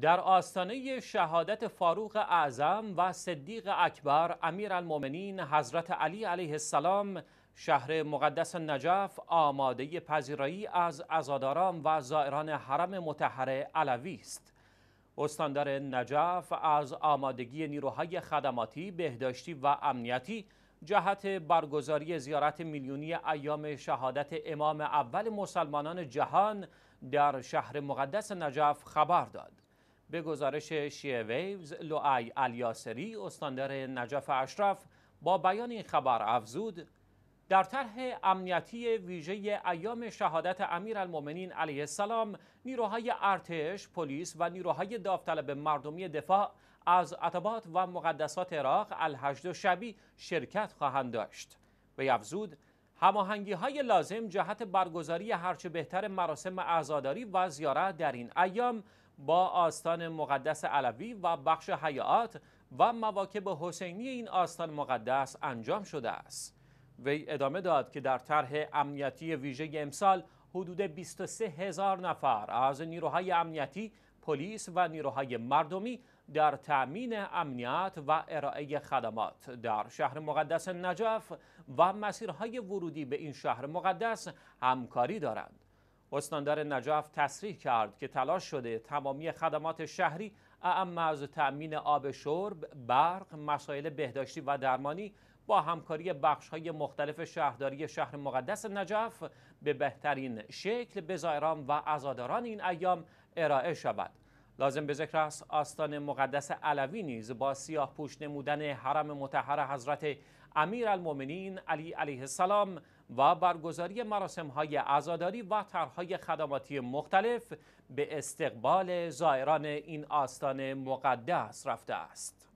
در آستانه شهادت فاروق اعظم و صدیق اکبر امیر حضرت علی علیه السلام شهر مقدس نجف آماده پذیرایی از ازاداران و زائران حرم متحر علوی است. استاندار نجف از آمادگی نیروهای خدماتی، بهداشتی و امنیتی جهت برگزاری زیارت میلیونی ایام شهادت امام اول مسلمانان جهان در شهر مقدس نجف خبر داد. به گزارش شیه ویوز لعی الیاسری استاندار نجف اشرف با بیان این خبر افزود در طرح امنیتی ویژه ایام شهادت امیرالمؤمنین علیه السلام نیروهای ارتش، پلیس و نیروهای داوطلب مردمی دفاع از عطبات و مقدسات عراق الهجد و شبی شرکت خواهند داشت. و افزود هماهنگی های لازم جهت برگزاری هرچه بهتر مراسم اعزاداری و زیارت در این ایام با آستان مقدس علوی و بخش حیات و مواکب حسینی این آستان مقدس انجام شده است. وی ادامه داد که در طرح امنیتی ویژه امسال حدود 23 هزار نفر از نیروهای امنیتی، پلیس و نیروهای مردمی در تأمین امنیت و ارائه خدمات در شهر مقدس نجف و مسیرهای ورودی به این شهر مقدس همکاری دارند. استاندار نجف تصریح کرد که تلاش شده تمامی خدمات شهری اعم از تأمین آب شرب، برق، مسائل بهداشتی و درمانی با همکاری بخش های مختلف شهرداری شهر مقدس نجف به بهترین شکل به زائران و ازاداران این ایام ارائه شود. لازم به ذکر است آستان مقدس علوی نیز با سیاه پوش نمودن حرم متحر حضرت امیر علی علیه السلام و برگزاری مراسم های ازاداری و طرحهای خدماتی مختلف به استقبال زائران این آستان مقدس رفته است.